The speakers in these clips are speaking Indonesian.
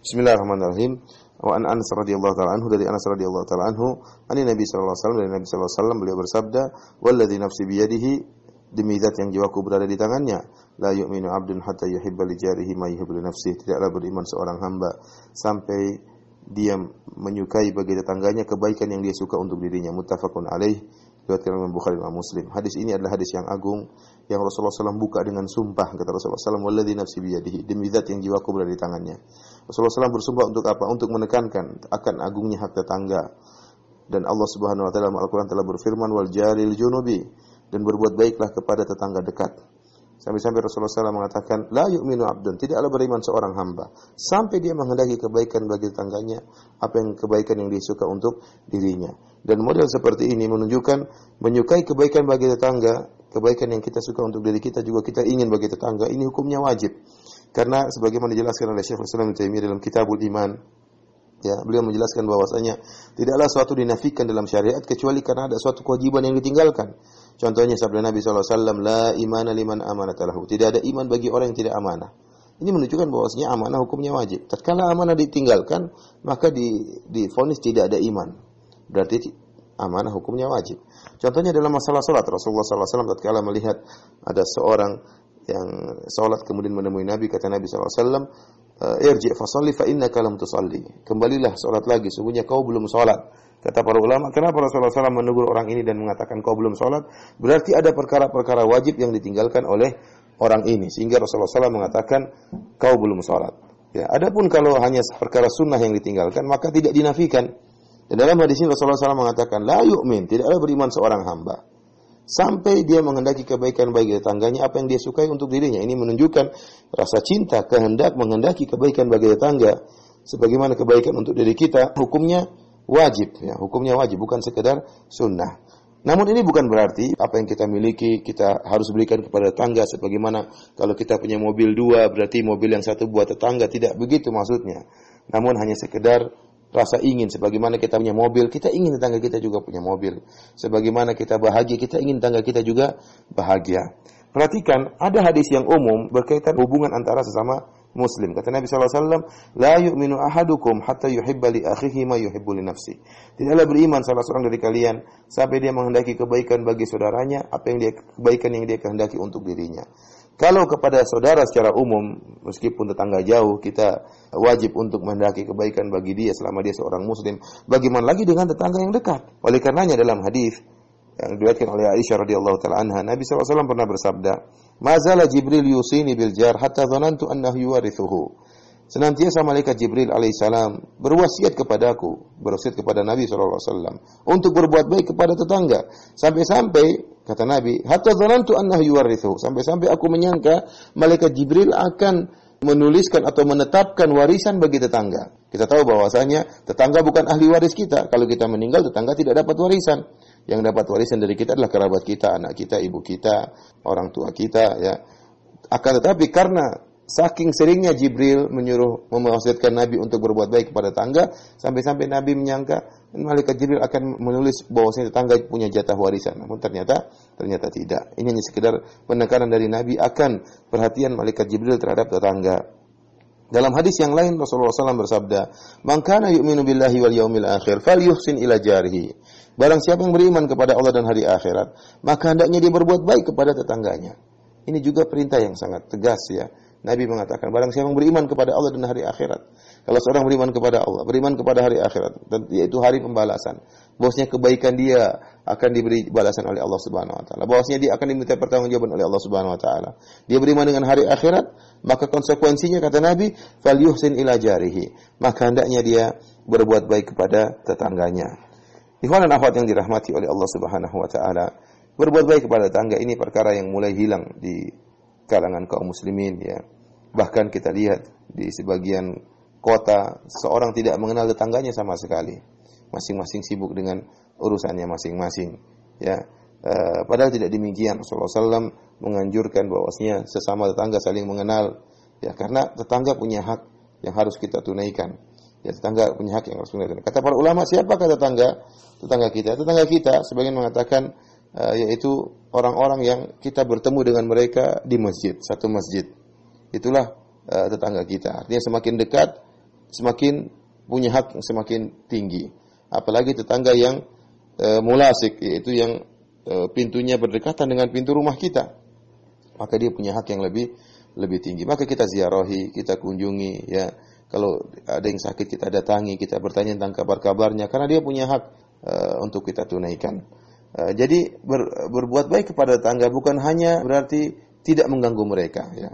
Bismillahirrahmanirrahim. Wa an Anas radhiyallahu taala anhu dari Anas radhiyallahu taala anhu, ani Nabi sallallahu alaihi wasallam dari Nabi sallallahu alaihi wasallam beliau bersabda, "Wallazi nafsi yadihi demi zat yang jiwaku berada di tangannya, la yu'minu 'abdun hatta yuhibba li jarihi ma yuhibbu li nafsihi." Tidaklah beriman seorang hamba sampai dia menyukai bagi tetangganya kebaikan yang dia suka untuk dirinya. Muttafaqun alaih. riwayat Imam membuka dan Muslim. Hadis ini adalah hadis yang agung yang Rasulullah SAW buka dengan sumpah kata Rasulullah SAW waladhi nafsi biyadihi demi zat yang jiwaku berada di tangannya. Rasulullah SAW bersumpah untuk apa? Untuk menekankan akan agungnya hak tetangga. Dan Allah Subhanahu wa taala dalam Al-Qur'an telah berfirman wal jaril junubi dan berbuat baiklah kepada tetangga dekat. Sampai-sampai Rasulullah SAW mengatakan, La yu'minu abdun, tidaklah beriman seorang hamba. Sampai dia menghendaki kebaikan bagi tetangganya, apa yang kebaikan yang dia suka untuk dirinya. Dan model seperti ini menunjukkan, menyukai kebaikan bagi tetangga, kebaikan yang kita suka untuk diri kita juga kita ingin bagi tetangga, ini hukumnya wajib. Karena sebagaimana dijelaskan oleh Syekhul Islam SAW dalam Kitabul Iman, Ya, beliau menjelaskan bahwasanya tidaklah suatu dinafikan dalam syariat kecuali karena ada suatu kewajiban yang ditinggalkan. Contohnya sabda Nabi SAW, La imana liman amanatalahu. Tidak ada iman bagi orang yang tidak amanah. Ini menunjukkan bahwasanya amanah hukumnya wajib. Tatkala amanah ditinggalkan, maka di difonis tidak ada iman. Berarti amanah hukumnya wajib. Contohnya dalam masalah salat Rasulullah SAW tatkala melihat ada seorang yang sholat kemudian menemui Nabi kata Nabi SAW eh, irji fasalli fa innaka lam tusalli kembalilah sholat lagi sungguhnya kau belum sholat kata para ulama kenapa Rasulullah SAW menegur orang ini dan mengatakan kau belum sholat berarti ada perkara-perkara wajib yang ditinggalkan oleh orang ini sehingga Rasulullah SAW mengatakan kau belum sholat ya adapun kalau hanya perkara sunnah yang ditinggalkan maka tidak dinafikan dan dalam hadis ini Rasulullah SAW mengatakan la yu'min tidaklah beriman seorang hamba sampai dia menghendaki kebaikan bagi tetangganya apa yang dia sukai untuk dirinya ini menunjukkan rasa cinta kehendak menghendaki kebaikan bagi tetangga sebagaimana kebaikan untuk diri kita hukumnya wajib ya hukumnya wajib bukan sekedar sunnah namun ini bukan berarti apa yang kita miliki kita harus berikan kepada tetangga sebagaimana kalau kita punya mobil dua berarti mobil yang satu buat tetangga tidak begitu maksudnya namun hanya sekedar rasa ingin sebagaimana kita punya mobil, kita ingin tetangga kita juga punya mobil. Sebagaimana kita bahagia, kita ingin tetangga kita juga bahagia. Perhatikan, ada hadis yang umum berkaitan hubungan antara sesama muslim. Kata Nabi SAW, La minu ahadukum hatta yuhibba li akhihi ma yuhibbu li nafsi. Tidaklah beriman salah seorang dari kalian, sampai dia menghendaki kebaikan bagi saudaranya, apa yang dia, kebaikan yang dia kehendaki untuk dirinya. Kalau kepada saudara secara umum, meskipun tetangga jauh, kita wajib untuk mendaki kebaikan bagi dia selama dia seorang muslim. Bagaimana lagi dengan tetangga yang dekat? Oleh karenanya dalam hadis yang diriwayatkan oleh Aisyah radhiyallahu taala anha, Nabi SAW pernah bersabda, "Mazala Jibril yusini bil jar hatta dhanantu annahu yuwarithuhu." Senantiasa malaikat Jibril alaihissalam berwasiat kepadaku, berwasiat kepada Nabi SAW untuk berbuat baik kepada tetangga. Sampai-sampai Kata Nabi, hatta zanantu annahu yuwarrithu. Sampai-sampai aku menyangka malaikat Jibril akan menuliskan atau menetapkan warisan bagi tetangga. Kita tahu bahwasanya tetangga bukan ahli waris kita. Kalau kita meninggal, tetangga tidak dapat warisan. Yang dapat warisan dari kita adalah kerabat kita, anak kita, ibu kita, orang tua kita, ya. Akan tetapi karena Saking seringnya Jibril menyuruh mewasiatkan Nabi untuk berbuat baik kepada tangga, sampai-sampai Nabi menyangka malaikat Jibril akan menulis bahwa bahwasanya tetangga punya jatah warisan. Namun ternyata ternyata tidak. Ini hanya sekedar penekanan dari Nabi akan perhatian malaikat Jibril terhadap tetangga. Dalam hadis yang lain Rasulullah SAW bersabda, Mangkana yu'minu billahi wal yaumil akhir falyuhsin ila jarihi." Barang siapa yang beriman kepada Allah dan hari akhirat, maka hendaknya dia berbuat baik kepada tetangganya. Ini juga perintah yang sangat tegas ya. Nabi mengatakan, barang siapa yang beriman kepada Allah dan hari akhirat. Kalau seorang beriman kepada Allah, beriman kepada hari akhirat, yaitu hari pembalasan. bosnya kebaikan dia akan diberi balasan oleh Allah Subhanahu wa taala. dia akan diminta pertanggungjawaban oleh Allah Subhanahu wa taala. Dia beriman dengan hari akhirat, maka konsekuensinya kata Nabi, falyuhsin ila jarihi. Maka hendaknya dia berbuat baik kepada tetangganya. Ikhwan dan akhwat yang dirahmati oleh Allah Subhanahu wa taala, berbuat baik kepada tetangga ini perkara yang mulai hilang di kalangan kaum muslimin ya. Bahkan kita lihat di sebagian kota seorang tidak mengenal tetangganya sama sekali. Masing-masing sibuk dengan urusannya masing-masing ya. E, padahal tidak demikian Rasulullah SAW menganjurkan bahwasanya sesama tetangga saling mengenal ya karena tetangga punya hak yang harus kita tunaikan ya tetangga punya hak yang harus tunaikan. Kata para ulama, siapakah tetangga? Tetangga kita. Tetangga kita sebagian mengatakan Eh, yaitu orang-orang yang kita bertemu dengan mereka di masjid, satu masjid. Itulah uh, tetangga kita. Artinya semakin dekat, semakin punya hak semakin tinggi. Apalagi tetangga yang uh, mulasik, yaitu yang uh, pintunya berdekatan dengan pintu rumah kita. Maka dia punya hak yang lebih lebih tinggi. Maka kita ziarahi, kita kunjungi ya. Kalau ada yang sakit kita datangi, kita bertanya tentang kabar-kabarnya karena dia punya hak uh, untuk kita tunaikan. Eh, jadi ber, berbuat baik kepada tetangga bukan hanya berarti tidak mengganggu mereka ya.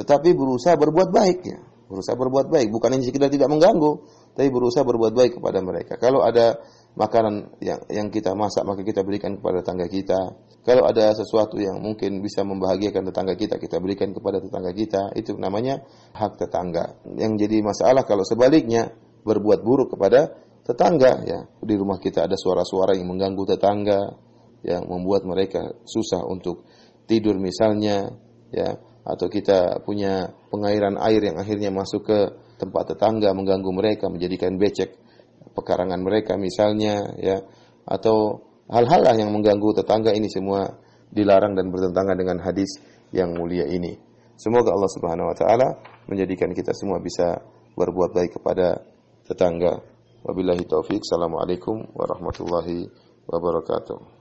Tetapi berusaha berbuat baik ya. Berusaha berbuat baik bukan hanya sekedar tidak mengganggu, tapi berusaha berbuat baik kepada mereka. Kalau ada makanan yang yang kita masak maka kita berikan kepada tetangga kita. Kalau ada sesuatu yang mungkin bisa membahagiakan tetangga kita, kita berikan kepada tetangga kita. Itu namanya hak tetangga. Yang jadi masalah kalau sebaliknya berbuat buruk kepada tetangga ya di rumah kita ada suara-suara yang mengganggu tetangga yang membuat mereka susah untuk tidur misalnya ya atau kita punya pengairan air yang akhirnya masuk ke tempat tetangga mengganggu mereka menjadikan becek pekarangan mereka misalnya ya atau hal-hal yang mengganggu tetangga ini semua dilarang dan bertentangan dengan hadis yang mulia ini semoga Allah Subhanahu wa taala menjadikan kita semua bisa berbuat baik kepada tetangga Wabillahi taufik. Assalamualaikum warahmatullahi wabarakatuh.